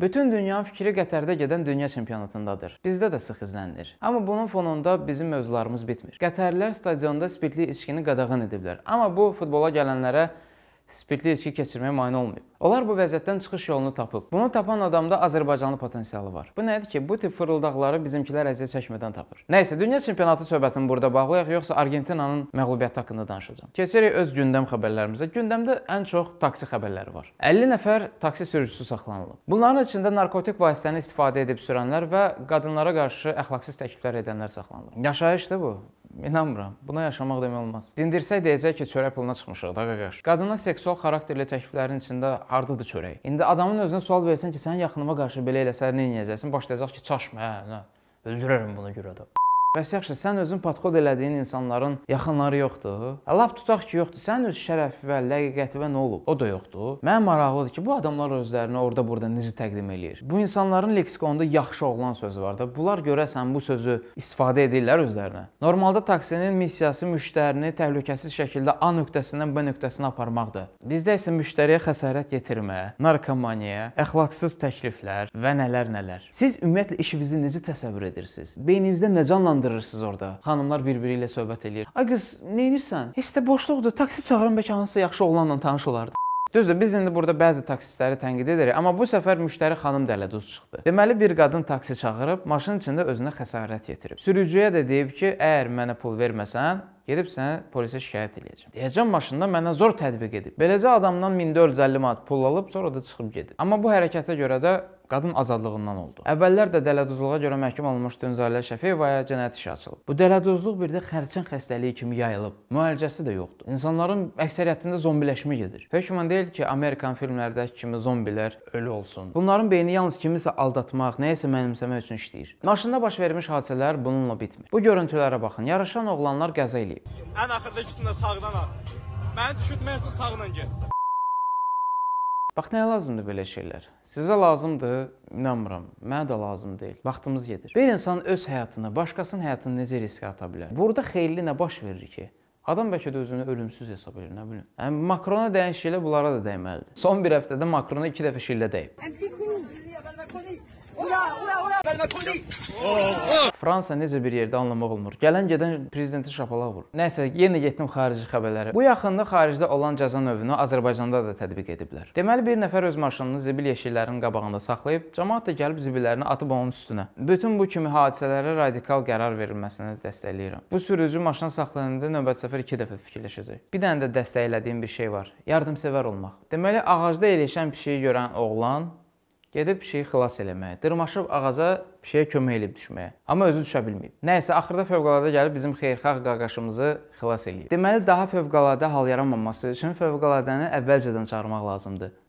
Bütün dünyanın fikri Qətərdə gedən dünya çempionatındadır. Bizdə də sıx izlənilir. Amma bunun fonunda bizim mövzularımız bitmir. Qətərlilər stadionda spirtli içkini qadağan ediblər. Amma bu futbola gələnlərə spirtli içki keçirməyə mane olmayıb. Onlar bu vəziyyətdən çıxış yolunu tapıb. Bunu tapan adamda Azərbaycanlı potensialı var. Bu nədir ki, bu tip fırıldaqları bizimkilər əziyyət çəkmədən tapır. Nə isə dünya çempionatı söhbətini burada bağlayaq, yoxsa Argentinanın məğlubiyyəti haqqında danışacağam. Keçirik öz gündəm xəbərlərimizə. Gündəmdə ən çox taksi xəbərləri var. 50 nəfər taksi sürücüsü saxlanılıb. Bunların içində narkotik vasitəni istifadə edib sürənlər və qadınlara qarşı əxlaqsız təkliflər edənlər saxlanılıb. Yaşayışdır bu. İnanmıram. Buna yaşamaq demək olmaz. Dindirsək deyəcək ki, çörək puluna çıxmışıq da qaqaş. Qadına seksual xarakterli təkliflərin içində hardadır çörək? İndi adamın özünə sual versən ki, sənin yaxınıma qarşı belə eləsə nə edəcəksən? Başlayacaq ki, çaşma, hə, hə. Öldürərəm buna görə də. Bəs yaxşı, sən özün podxod elədiyin insanların yaxınları yoxdur. Hə, lap tutaq ki, yoxdur. Sənin öz şərəfi və ləqiqəti və nə olub? O da yoxdur. Mənə maraqlıdır ki, bu adamlar özlərini orada burada necə təqdim eləyir? Bu insanların leksikonunda yaxşı oğlan sözü var da. Bunlar görəsən bu sözü istifadə edirlər özlərinə. Normalda taksinin missiyası müştərini təhlükəsiz şəkildə A nöqtəsindən B nöqtəsinə aparmaqdır. Bizdə isə müştəriyə xəsarət yetirmə, narkomaniya, əxlaqsız təkliflər və nələr-nələr. Siz ümumiyyətlə işinizi necə təsəvvür edirsiniz? Beyninizdə nə canlanır? dolandırırsınız orada. Xanımlar bir-biri ilə söhbət eləyir. Ay qız, nə edirsən? Heç də boşluqdur. Taksi çağırın bəlkə hansısa yaxşı oğlanla tanış olardı. Düzdür, biz indi burada bəzi taksistləri tənqid edirik, amma bu səfər müştəri xanım dələduz çıxdı. Deməli, bir qadın taksi çağırıb maşın içində özünə xəsarət yetirib. Sürücüyə də deyib ki, əgər mənə pul verməsən, gedib sənə polisə şikayət eləyəcəm. Deyəcəm maşında mənə zor tətbiq edib. Beləcə adamdan 1450 manat pul alıb, sonra da çıxıb gedib. Amma bu hərəkətə görə də qadın azadlığından oldu. Əvvəllər də dələduzluğa görə məhkum olunmuş Dünzarə Şəfiyevaya cinayət işi açılıb. Bu dələduzluq bir də xərçəng xəstəliyi kimi yayılıb. Müalicəsi də yoxdur. İnsanların əksəriyyətində zombiləşmə gedir. Hökmən deyil ki, Amerikan filmlərdəki kimi zombilər ölü olsun. Bunların beyni yalnız kimisə aldatmaq, nəyisə mənimsəmək üçün işləyir. Maşında baş vermiş hadisələr bununla bitmir. Bu görüntülərə baxın. Yaraşan oğlanlar qəza eləyib. Ən axırda ikisini də sağdan al. Məni düşürtmək üçün sağdan get. Bax nəyə lazımdır belə şeylər? Sizə lazımdır, inanmıram. Mənə də lazım deyil. Vaxtımız gedir. Bir insan öz həyatını, başqasının həyatını necə riskə ata bilər? Burada xeyirli nə baş verir ki? Adam bəlkə də özünü ölümsüz hesab edir, nə bilim. Yəni Makrona dəyən şillə bunlara da dəyməlidir. Son bir həftədə Makrona 2 dəfə şillə dəyib. Ura, ura, ura. Fransa necə bir yerdə anlamaq olmur. Gələn gedən prezidenti şapalaq vurur. Nəsə, yenə getdim xarici xəbərlərə. Bu yaxında xaricdə olan cəza növünü Azərbaycanda da tətbiq ediblər. Deməli bir nəfər öz maşınını zibil yeşillərinin qabağında saxlayıb, cəmaət də gəlib zibillərini atıb onun üstünə. Bütün bu kimi hadisələrə radikal qərar verilməsini dəstəkləyirəm. Bu sürücü maşın saxlananda növbəti səfər 2 dəfə fikirləşəcək. Bir dənə də dəstəklədiyim bir şey var. Yardımsevər olmaq. Deməli ağacda yerləşən pişiyi görən oğlan Gedib pişiyi xilas eləməyə, dırmaşıb ağaca pişiyə kömək eləyib düşməyə. Amma özü düşə bilməyib. Nəysə axırda fövqəladə gəlib bizim xeyirxah qardaşımızı xilas eləyib. Deməli daha fövqəladə hal yaranmaması üçün fövqəladəni əvvəlcədən çağırmaq lazımdır.